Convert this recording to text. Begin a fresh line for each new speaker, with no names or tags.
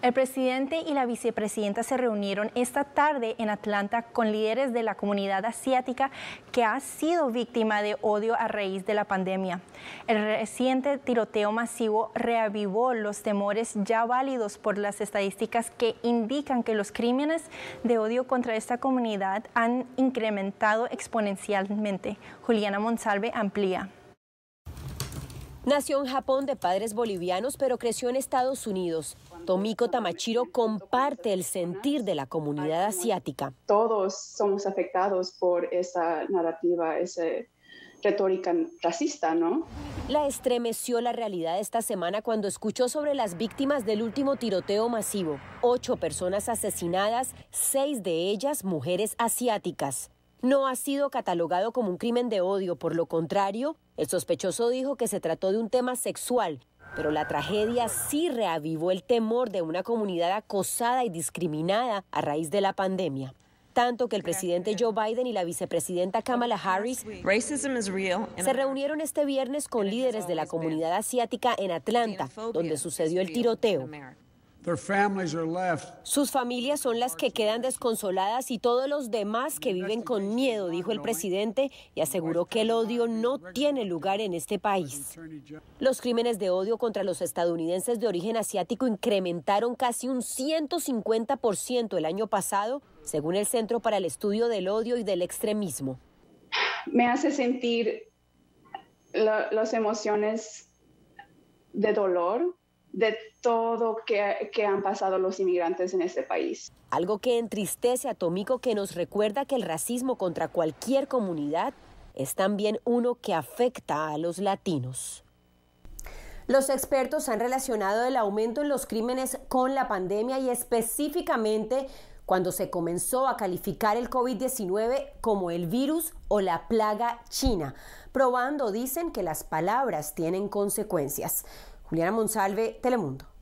El presidente y la vicepresidenta se reunieron esta tarde en Atlanta con líderes de la comunidad asiática que ha sido víctima de odio a raíz de la pandemia. El reciente tiroteo masivo reavivó los temores ya válidos por las estadísticas que indican que los crímenes de odio contra esta comunidad han incrementado exponencialmente. Juliana Monsalve amplía.
Nació en Japón de padres bolivianos, pero creció en Estados Unidos. Tomiko Tamachiro comparte el sentir de la comunidad asiática.
Todos somos afectados por esa narrativa, esa retórica racista, ¿no?
La estremeció la realidad esta semana cuando escuchó sobre las víctimas del último tiroteo masivo. Ocho personas asesinadas, seis de ellas mujeres asiáticas no ha sido catalogado como un crimen de odio. Por lo contrario, el sospechoso dijo que se trató de un tema sexual, pero la tragedia sí reavivó el temor de una comunidad acosada y discriminada a raíz de la pandemia tanto que el presidente Joe Biden y la vicepresidenta Kamala Harris se reunieron este viernes con líderes de la comunidad asiática en Atlanta, donde sucedió el tiroteo. Sus familias son las que quedan desconsoladas y todos los demás que viven con miedo, dijo el presidente, y aseguró que el odio no tiene lugar en este país. Los crímenes de odio contra los estadounidenses de origen asiático incrementaron casi un 150% el año pasado, según el Centro para el Estudio
del Odio y del Extremismo. Me hace sentir las emociones de dolor de todo que, que, han pasado los inmigrantes en este país.
Algo que entristece a Tomico que nos recuerda que el racismo contra cualquier comunidad es también uno que afecta a los latinos. Los expertos han relacionado el aumento en los crímenes con la pandemia y específicamente cuando se comenzó a calificar el COVID-19 como el virus o la plaga china, probando, dicen, que las palabras tienen consecuencias. Juliana Monsalve, Telemundo.